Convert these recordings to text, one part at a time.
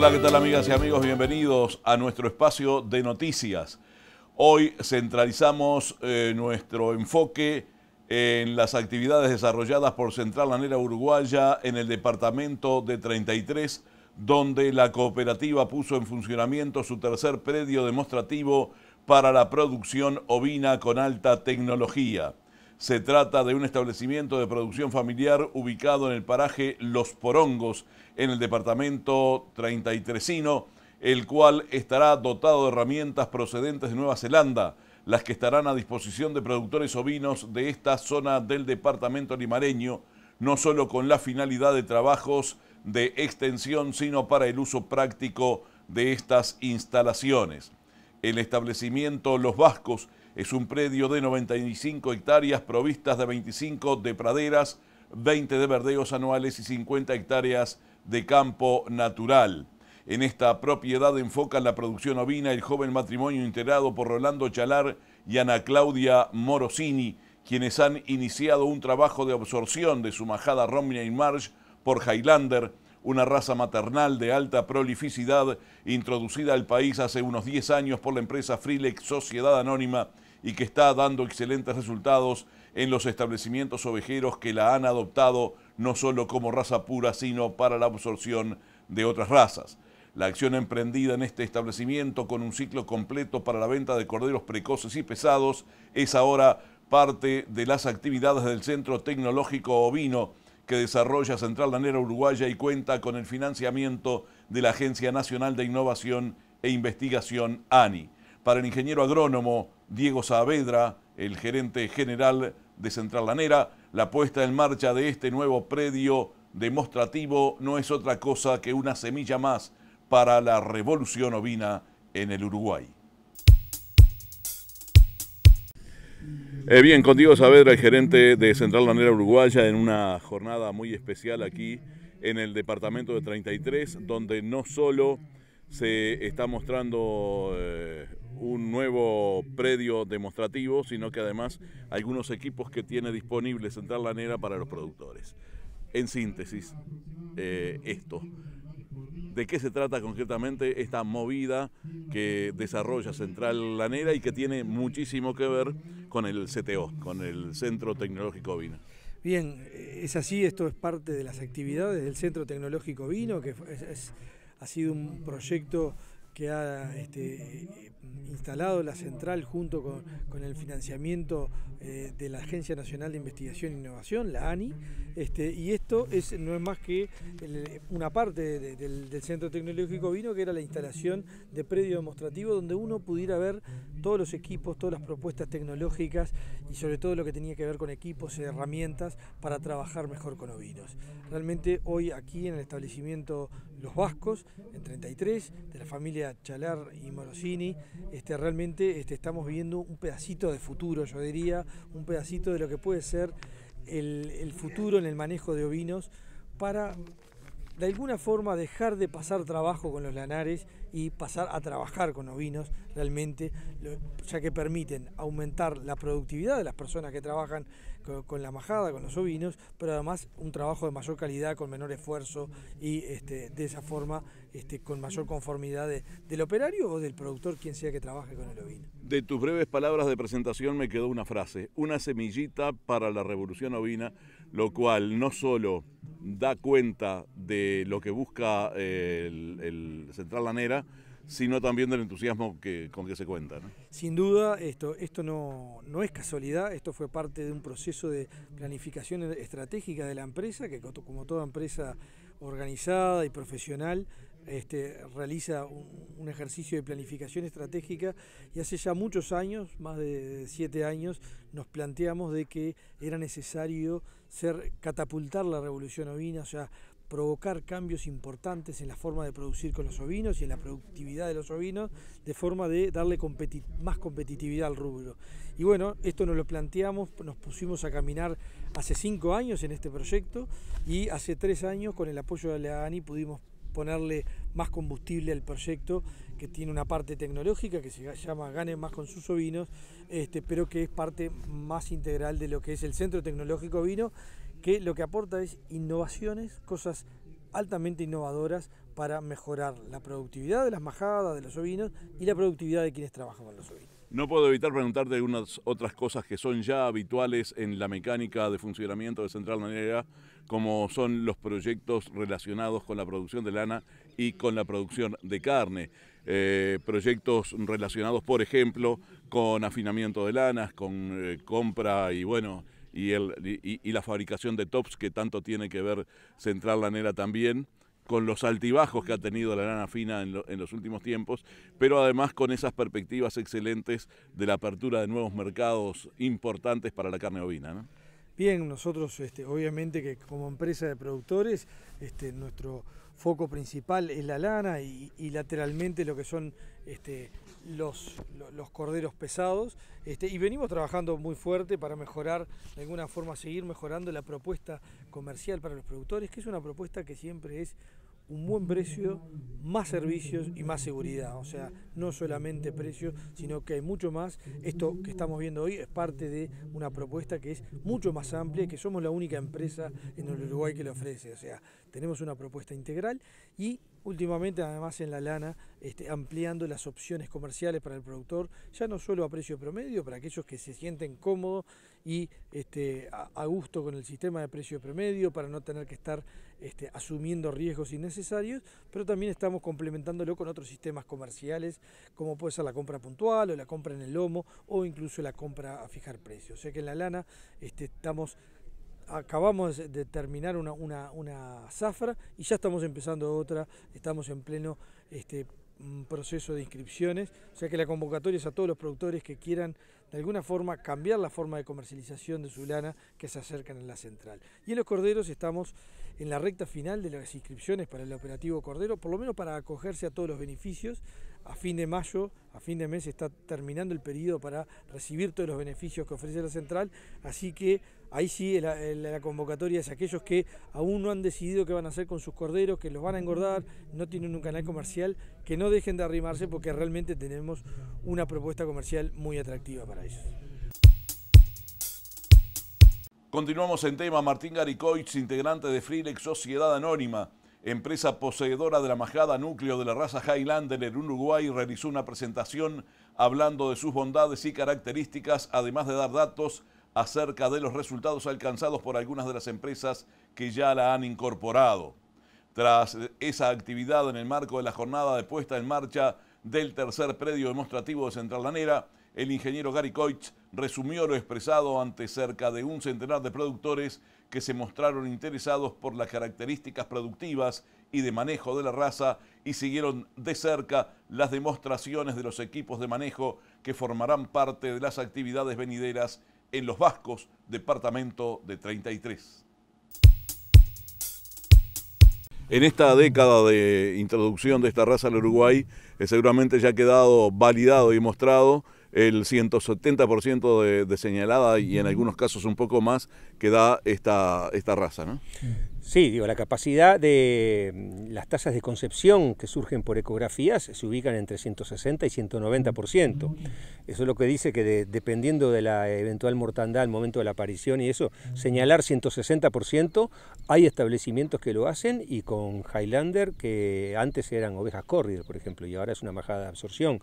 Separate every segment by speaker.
Speaker 1: Hola, ¿qué tal amigas y amigos? Bienvenidos a nuestro espacio de noticias. Hoy centralizamos eh, nuestro enfoque en las actividades desarrolladas por Central Lanera Uruguaya en el departamento de 33, donde la cooperativa puso en funcionamiento su tercer predio demostrativo para la producción ovina con alta tecnología. Se trata de un establecimiento de producción familiar ubicado en el paraje Los Porongos, en el departamento 33 el cual estará dotado de herramientas procedentes de Nueva Zelanda, las que estarán a disposición de productores ovinos de esta zona del departamento limareño, no solo con la finalidad de trabajos de extensión, sino para el uso práctico de estas instalaciones. El establecimiento Los Vascos es un predio de 95 hectáreas provistas de 25 de praderas, 20 de verdeos anuales y 50 hectáreas de campo natural. En esta propiedad enfocan la producción ovina el joven matrimonio integrado por Rolando Chalar y Ana Claudia Morosini, quienes han iniciado un trabajo de absorción de su majada Romney en Marsh por Highlander, una raza maternal de alta prolificidad introducida al país hace unos 10 años por la empresa Freelex Sociedad Anónima y que está dando excelentes resultados en los establecimientos ovejeros que la han adoptado no solo como raza pura, sino para la absorción de otras razas. La acción emprendida en este establecimiento con un ciclo completo para la venta de corderos precoces y pesados es ahora parte de las actividades del Centro Tecnológico Ovino que desarrolla Central Lanera Uruguaya y cuenta con el financiamiento de la Agencia Nacional de Innovación e Investigación ANI. Para el ingeniero agrónomo Diego Saavedra, el gerente general de Central Lanera. La puesta en marcha de este nuevo predio demostrativo no es otra cosa que una semilla más para la revolución ovina en el Uruguay. Eh, bien, con Diego Saavedra, el gerente de Central Lanera Uruguaya, en una jornada muy especial aquí en el departamento de 33, donde no solo se está mostrando eh, un nuevo predio demostrativo, sino que además algunos equipos que tiene disponible Central Lanera para los productores. En síntesis, eh, esto. ¿De qué se trata concretamente esta movida que desarrolla Central Lanera y que tiene muchísimo que ver con el CTO, con el Centro Tecnológico Vino?
Speaker 2: Bien, es así, esto es parte de las actividades del Centro Tecnológico Vino, que ha sido un proyecto que ha este, eh, instalado la central junto con, el financiamiento eh, de la Agencia Nacional de Investigación e Innovación, la ANI, este, y esto es, no es más que una parte del, Centro Tecnológico Vino, que era la instalación de predio demostrativo donde uno pudiera ver todos los equipos, todas las propuestas tecnológicas y sobre todo lo que tenía que ver con equipos y herramientas para trabajar mejor con ovinos. Realmente hoy aquí en el establecimiento los vascos, en 33, de la familia Chalar y Morosini, este, realmente este, estamos viendo un pedacito de futuro, yo diría, un pedacito de lo que puede ser el, el futuro en el manejo de ovinos para de alguna forma dejar de pasar trabajo con los lanares y pasar a trabajar con ovinos realmente, ya que permiten aumentar la productividad de las personas que trabajan con, la majada, con los ovinos, pero además un trabajo de mayor calidad, con menor esfuerzo y este, de esa forma este, con mayor conformidad del operario o del productor, quien sea que trabaje con el ovino.
Speaker 1: De tus breves palabras de presentación me quedó una frase, una semillita para la revolución ovina, lo cual no solo da cuenta de lo que busca eh, el, el Central Lanera, sino también del entusiasmo que, con que se cuenta. ¿no?
Speaker 2: Sin duda, esto, esto no, no es casualidad, esto fue parte de un proceso de planificación estratégica de la empresa, que como toda empresa organizada y profesional, este, realiza un, ejercicio de planificación estratégica y hace ya muchos años, más de siete años, nos planteamos de que era necesario ser, catapultar la revolución ovina, o sea, provocar cambios importantes en la forma de producir con los ovinos y en la productividad de los ovinos, de forma de darle más competitividad al rubro. Y bueno, esto nos lo planteamos, nos pusimos a caminar hace cinco años en este proyecto y hace tres años con el apoyo de la ANI pudimos ponerle más combustible al proyecto que tiene una parte tecnológica que se llama Gane más con sus ovinos, este, pero que es parte más integral de lo que es el Centro Tecnológico Ovino que lo que aporta es innovaciones, cosas altamente innovadoras para mejorar la productividad de las majadas, de los ovinos y la productividad de quienes trabajan con los ovinos.
Speaker 1: No puedo evitar preguntarte algunas otras cosas que son ya habituales en la mecánica de funcionamiento de Central Manera, como son los proyectos relacionados con la producción de lana y con la producción de carne. Eh, proyectos relacionados, por ejemplo, con afinamiento de lanas, con eh, compra y bueno, y, el, y, la fabricación de tops que tanto tiene que ver Central Lanera también con los altibajos que ha tenido la lana fina en, los últimos tiempos, pero además con esas perspectivas excelentes de la apertura de nuevos mercados importantes para la carne ovina. ¿no?
Speaker 2: Bien, nosotros este, obviamente que como empresa de productores, este, nuestro foco principal es la lana y, lateralmente lo que son este, los, los, corderos pesados. Este, y venimos trabajando muy fuerte para mejorar, de alguna forma, seguir mejorando la propuesta comercial para los productores, que es una propuesta que siempre es un buen precio, más servicios y más seguridad. O sea, no solamente precio, sino que hay mucho más. Esto que estamos viendo hoy es parte de una propuesta que es mucho más amplia que somos la única empresa en el Uruguay que lo ofrece. O sea, tenemos una propuesta integral y Últimamente, además en la lana, este, ampliando las opciones comerciales para el productor, ya no solo a precio promedio, para aquellos que se sienten cómodos y este, a, gusto con el sistema de precio promedio, para no tener que estar este, asumiendo riesgos innecesarios, pero también estamos complementándolo con otros sistemas comerciales, como puede ser la compra puntual o la compra en el lomo o incluso la compra a fijar precio. O sea que en la lana estamos acabamos de terminar una, una, zafra y ya estamos empezando otra, estamos en pleno este, proceso de inscripciones, o sea que la convocatoria es a todos los productores que quieran de alguna forma cambiar la forma de comercialización de su lana que se acercan en la central. Y en los corderos estamos en la recta final de las inscripciones para el operativo cordero, por lo menos para acogerse a todos los beneficios a fin de mayo, a fin de mes, está terminando el periodo para recibir todos los beneficios que ofrece la central, así que ahí sí la, convocatoria es aquellos que aún no han decidido qué van a hacer con sus corderos, que los van a engordar, no tienen un canal comercial, que no dejen de arrimarse porque realmente tenemos una propuesta comercial muy atractiva para ellos.
Speaker 1: Continuamos en tema, Martín Garicoich, integrante de Freelex Sociedad Anónima empresa poseedora de la majada núcleo de la raza Highlander en Uruguay, realizó una presentación hablando de sus bondades y características, además de dar datos acerca de los resultados alcanzados por algunas de las empresas que ya la han incorporado. Tras esa actividad en el marco de la jornada de puesta en marcha del tercer predio demostrativo de Central Lanera, el ingeniero Gary Coit resumió lo expresado ante cerca de un centenar de productores que se mostraron interesados por las características productivas y de manejo de la raza y siguieron de cerca las demostraciones de los equipos de manejo que formarán parte de las actividades venideras en Los Vascos, departamento de 33. En esta década de introducción de esta raza al Uruguay, eh, seguramente ya ha quedado validado y mostrado el 170% de, de, señalada y en algunos casos un poco más que da esta, esta raza. ¿no?
Speaker 3: Sí, digo, la capacidad de mm, las tasas de concepción que surgen por ecografías se ubican entre 160 y 190%. Eso es lo que dice que dependiendo de la eventual mortandad al momento de la aparición y eso, señalar 160%, hay establecimientos que lo hacen y con Highlander que antes eran ovejas corridas, por ejemplo, y ahora es una majada de absorción.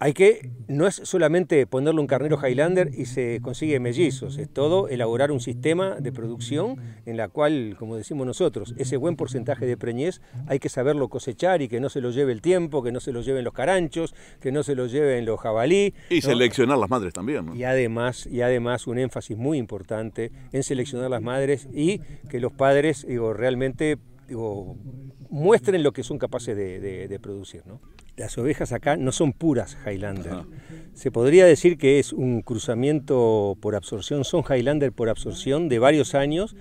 Speaker 3: Hay que, no es solamente ponerle un carnero Highlander y se consigue mellizos, es todo elaborar un sistema de producción en la cual, como decimos nosotros, ese buen porcentaje de preñez hay que saberlo cosechar y que no se lo lleve el tiempo, que no se lo lleven los caranchos, que no se lo lleven los jabalí. Y seleccionar
Speaker 1: las madres también.
Speaker 3: Y, además, y además un énfasis muy importante en seleccionar las madres y que los padres, digo, realmente muestren lo que son capaces de, producir. ¿no? Las ovejas acá no son puras Highlander. Se podría decir que es un cruzamiento por absorción, son Highlander por absorción de varios años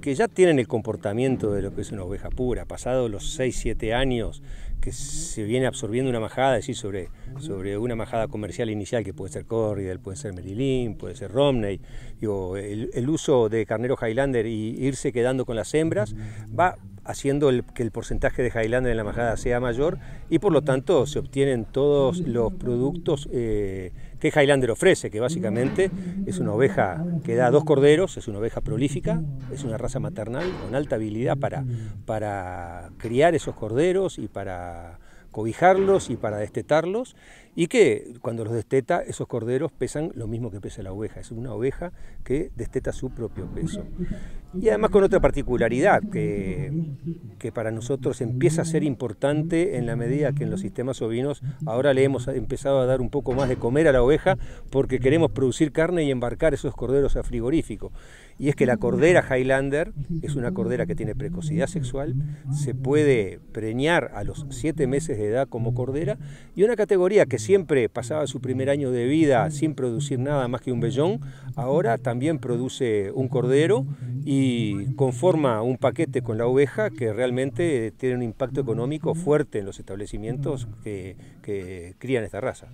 Speaker 3: que ya tienen el comportamiento de lo que es una oveja pura. Pasado los 6-7 años que se viene absorbiendo una majada, decir, sobre, sobre una majada comercial inicial que puede ser Corridel, puede ser Merilín, puede ser Romney. el, el, uso de carnero Highlander y irse quedando con las hembras va haciendo que el porcentaje de Highlander en la majada sea mayor y por lo tanto se obtienen todos los productos eh, que Highlander ofrece, que básicamente es una oveja que da dos corderos, es una oveja prolífica, es una raza maternal con alta habilidad para, para criar esos corderos y para cobijarlos y para destetarlos y que cuando los desteta, esos corderos pesan lo mismo que pesa la oveja, es una oveja que desteta su propio peso. Y además con otra particularidad que, que para nosotros empieza a ser importante en la medida que en los sistemas ovinos ahora le hemos empezado a dar un poco más de comer a la oveja porque queremos producir carne y embarcar esos corderos a frigorífico y es que la cordera Highlander es una cordera que tiene precocidad sexual, se puede preñar a los siete meses de edad como cordera, y una categoría que siempre pasaba su primer año de vida sin producir nada más que un vellón, ahora también produce un cordero y conforma un paquete con la oveja que realmente tiene un impacto económico fuerte en los establecimientos que, crían esta raza.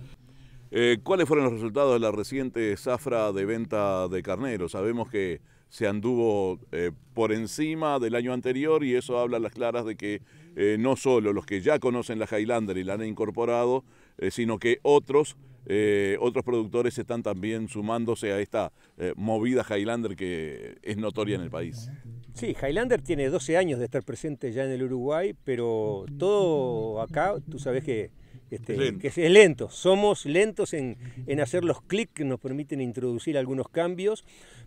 Speaker 1: Eh, ¿Cuáles fueron los resultados de la reciente zafra de venta de carneros? Sabemos que se anduvo eh, por encima del año anterior y eso habla a las claras de que eh, no solo los que ya conocen la Highlander y la han incorporado, eh, sino que otros, otros productores están también sumándose a esta movida Highlander que es notoria en el país.
Speaker 3: Sí, Highlander tiene 12 años de estar presente ya en el Uruguay, pero todo acá, tú sabes que este, que es, lento. Somos lentos en, hacer los clics que nos permiten introducir algunos cambios,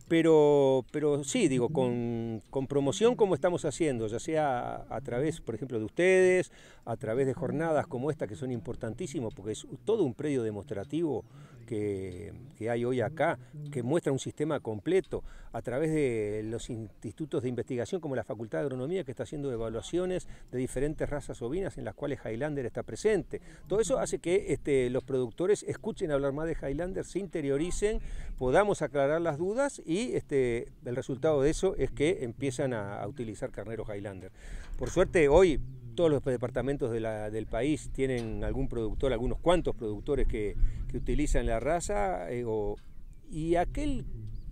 Speaker 3: pero, pero sí, digo, con, con, promoción como estamos haciendo, ya sea a través, por ejemplo, de ustedes, a través de jornadas como esta que son importantísimas, porque es todo un predio demostrativo que, hay hoy acá, que muestra un sistema completo a través de los institutos de investigación como la Facultad de Agronomía que está haciendo evaluaciones de diferentes razas ovinas en las cuales Highlander está presente. Todo eso hace que este, los productores escuchen hablar más de Highlander, se interioricen, podamos aclarar las dudas y este, el resultado de eso es que empiezan a, a utilizar carneros Highlander. Por suerte hoy todos los departamentos la, del país tienen algún productor, algunos cuantos productores que, utilizan la raza, eh, y aquel,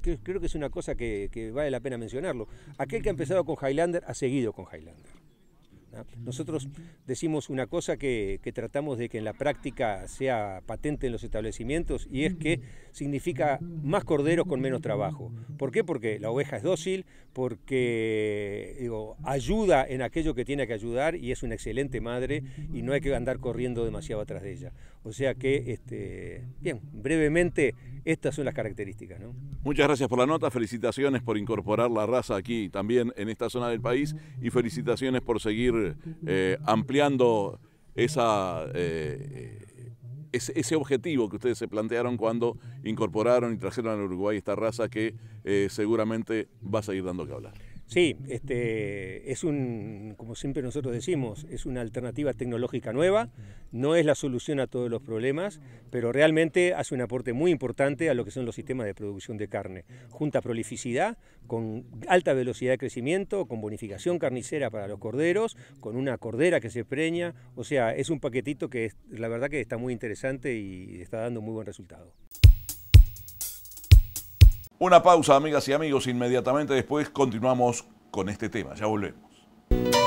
Speaker 3: que creo que es una cosa que vale la pena mencionarlo, aquel que ha empezado con Highlander ha seguido con Highlander. Nosotros decimos una cosa que, tratamos de que en la práctica sea patente en los establecimientos y es que significa más corderos con menos trabajo. ¿Por qué? Porque la oveja es dócil, porque ayuda en aquello que tiene que ayudar y es una excelente madre y no hay que andar corriendo demasiado atrás de ella. O sea que, este, bien, brevemente, estas son las características.
Speaker 1: Muchas gracias por la nota, felicitaciones por incorporar la raza aquí también en esta zona del país y felicitaciones por seguir eh, ampliando esa, eh, ese, objetivo que ustedes se plantearon cuando incorporaron y trajeron al Uruguay esta raza que eh, seguramente va a seguir dando que hablar.
Speaker 3: Sí, este, es un, como siempre nosotros decimos, es una alternativa tecnológica nueva, no es la solución a todos los problemas, pero realmente hace un aporte muy importante a lo que son los sistemas de producción de carne. Junta prolificidad con alta velocidad de crecimiento, con bonificación carnicera para los corderos, con una cordera que se preña, o sea, es un paquetito que es, la verdad que está muy interesante y está dando muy buen resultado.
Speaker 1: Una pausa, amigas y amigos. Inmediatamente después continuamos con este tema. Ya volvemos.